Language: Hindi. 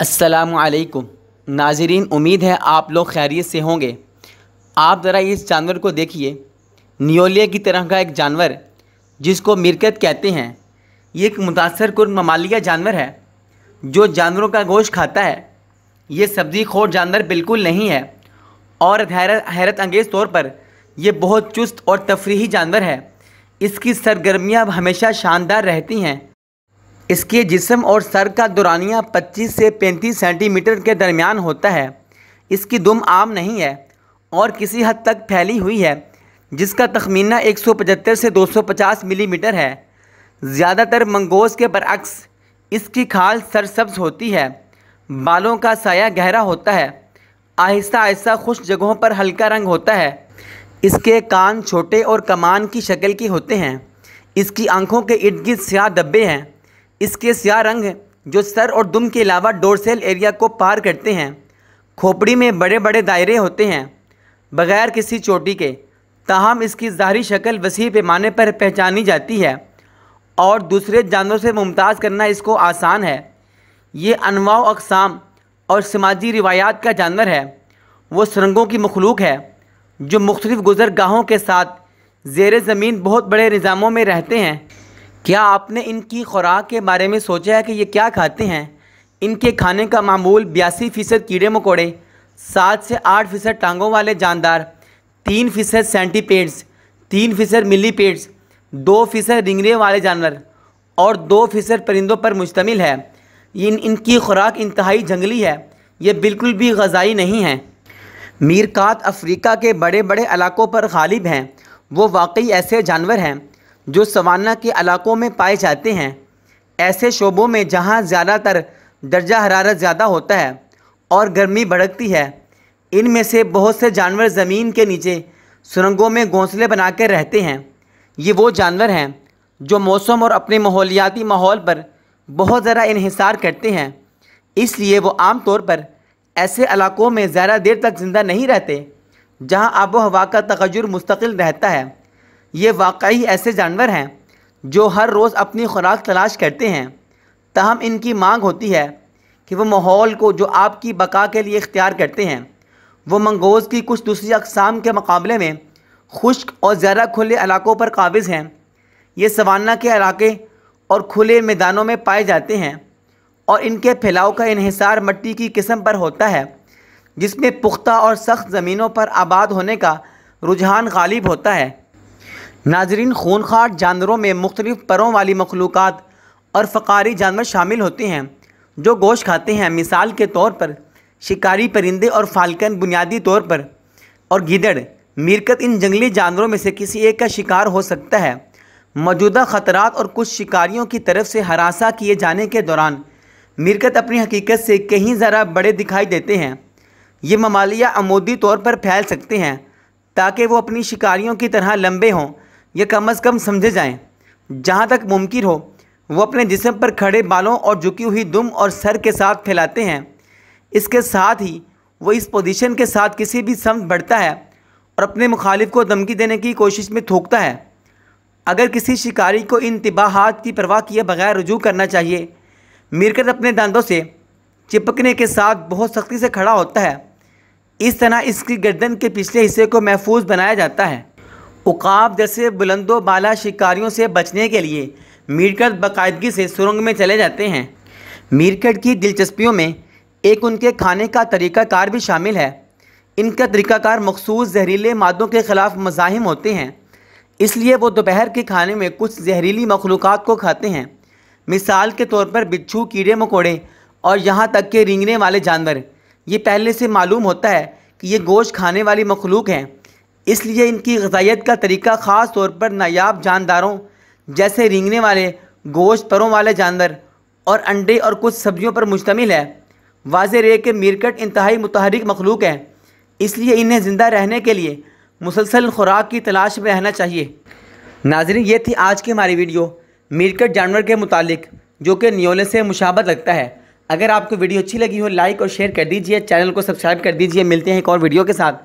असलकुम नाजरीन उम्मीद है आप लोग खैरियत से होंगे आप ज़रा इस जानवर को देखिए नियोलिया की तरह का एक जानवर जिसको मिरकत कहते हैं ये एक मुतासर कुर ममालिया जानवर है जो जानवरों का गोश्त खाता है ये सब्ज़ी खोर जानवर बिल्कुल नहीं है और हैरत हैरत अंगेज़ तौर पर यह बहुत चुस्त और तफरीही जानवर है इसकी सरगर्मियाँ हमेशा शानदार रहती हैं इसके जिसम और सर का दुरानिया 25 से 35 सेंटीमीटर के दरमियान होता है इसकी दुम आम नहीं है और किसी हद तक फैली हुई है जिसका तखमीना 175 से 250 मिलीमीटर है ज़्यादातर मंगोज के बरक्स इसकी खाल सरसब्ज होती है बालों का साया गहरा होता है आहिस्ता आहिस्ता खुश जगहों पर हल्का रंग होता है इसके कान छोटे और कमान की शक्ल के होते हैं इसकी आंखों के इर्द गिर्द स्याह धब्बे हैं इसके स्या रंग जो सर और दुम के अलावा डोरसेल एरिया को पार करते हैं खोपड़ी में बड़े बड़े दायरे होते हैं बगैर किसी चोटी के ताहम इसकी ज़ाहरी शक्ल वसी पैमाने पर पहचानी जाती है और दूसरे जानवरों से मुमताज़ करना इसको आसान है ये अनवा अकसाम और समाजी रिवायात का जानवर है वो सुरंगों की मखलूक है जो मुख्तलिफ़ गाहों के साथ जेर ज़मीन बहुत बड़े निज़ामों में रहते हैं क्या आपने इनकी खुराक के बारे में सोचा है कि ये क्या खाते हैं इनके खाने का मामूल बयासी फ़ीसद कीड़े मकोड़े सात से आठ फ़ीसद टांगों वाले जानदार तीन फ़ीसद सेंटीपेड्स तीन फ़ीसद मिली पेड्स दो फ़ीसद रिंगरे वाले जानवर और दो फ़ीसद परिंदों पर मुश्तमिल है इन इनकी खुराक इंतहाई जंगली है ये बिल्कुल भी गजाई नहीं है मीरकात अफ्रीका के बड़े बड़े इलाकों पर गालिब हैं वो वाकई ऐसे जानवर हैं जो सवाना के इलाकों में पाए जाते हैं ऐसे शोबों में जहाँ ज़्यादातर दर्जा हरारत ज़्यादा होता है और गर्मी भड़कती है इनमें से बहुत से जानवर ज़मीन के नीचे सुरंगों में घोंसले बनाकर रहते हैं ये वो जानवर हैं जो मौसम और अपने माहौलियाती माहौल पर बहुत ज़रा इहिसार करते हैं इसलिए वो आम तौर पर ऐसे इलाकों में ज़्यादा देर तक ज़िंदा नहीं रहते जहाँ आबो हवा का तकजुर मुस्तकिल रहता है ये वाकई ऐसे जानवर हैं जो हर रोज़ अपनी खुराक तलाश करते हैं तहम इनकी मांग होती है कि वो माहौल को जो आपकी बका के लिए इख्तियार करते हैं वो मंगोज़ की कुछ दूसरी अकसाम के मुकाबले में खुश्क और ज़्यादा खुले इलाकों पर काबिज़ हैं ये सवाना के इलाके और खुले मैदानों में पाए जाते हैं और इनके फैलाव का इहिसार मट्टी की किस्म पर होता है जिसमें पुख्ता और सख्त ज़मीनों पर आबाद होने का रुझान गालिब होता है नाजरीन खूनखार जानवरों में मुख्तलिफ परों वाली मखलूक और फ़कारी जानवर शामिल होते हैं जो गोश्त खाते हैं मिसाल के तौर पर शिकारी परिंदे और फाल्कन बुनियादी तौर पर और गिदड़ मीरकत इन जंगली जानवरों में से किसी एक का शिकार हो सकता है मौजूदा खतरा और कुछ शिकारियों की तरफ से हरासा किए जाने के दौरान मीरकत अपनी हकीकत से कहीं ज़रा बड़े दिखाई देते हैं ये ममालिया अमूदी तौर पर फैल सकते हैं ताकि वो अपनी शिकारियों की तरह लंबे हों या कम अज़ कम समझे जाएँ जहाँ तक मुमकिन हो वो अपने जिसम पर खड़े बालों और झुकी हुई दुम और सर के साथ फैलाते हैं इसके साथ ही वो इस पोजीशन के साथ किसी भी समत बढ़ता है और अपने मुखालिफ को धमकी देने की कोशिश में थोकता है अगर किसी शिकारी को इन तबाहत की परवाह किए बगैर रजू करना चाहिए मिरकत अपने दांतों से चिपकने के साथ बहुत सख्ती से खड़ा होता है इस तरह इसकी गर्दन के पिछले हिस्से को महफूज बनाया जाता है उकाब जैसे बुलंदो बाला शिकारियों से बचने के लिए मीरकट बाकायदगी से सुरंग में चले जाते हैं मीरकट की दिलचस्पियों में एक उनके खाने का तरीक़ाकार भी शामिल है इनका तरीक़ाकार मखसूस जहरीले मादों के ख़िलाफ़ मज़ाहिम होते हैं इसलिए वो दोपहर के खाने में कुछ जहरीली मखलूक को खाते हैं मिसाल के तौर पर बिच्छू कीड़े मकोड़े और यहाँ तक के रिंगने वाले जानवर ये पहले से मालूम होता है कि ये गोश्त खाने वाली मखलूक हैं इसलिए इनकी गजाइत का तरीका ख़ास तौर पर नायाब जानदारों जैसे रिंगने वाले गोश्त परों वाले जानवर और अंडे और कुछ सब्जियों पर मुश्तमिल है वाज रे के मीरकट इंतहाई मतहरिक मखलूक है इसलिए इन्हें ज़िंदा रहने के लिए मुसलसल खुराक की तलाश में रहना चाहिए नाजरीन ये थी आज की हमारी वीडियो मीरकट जानवर के मुतालिक जो कि नियोले से मुशाबत लगता है अगर आपको वीडियो अच्छी लगी हो लाइक और शेयर कर दीजिए चैनल को सब्सक्राइब कर दीजिए मिलते हैं एक और वीडियो के साथ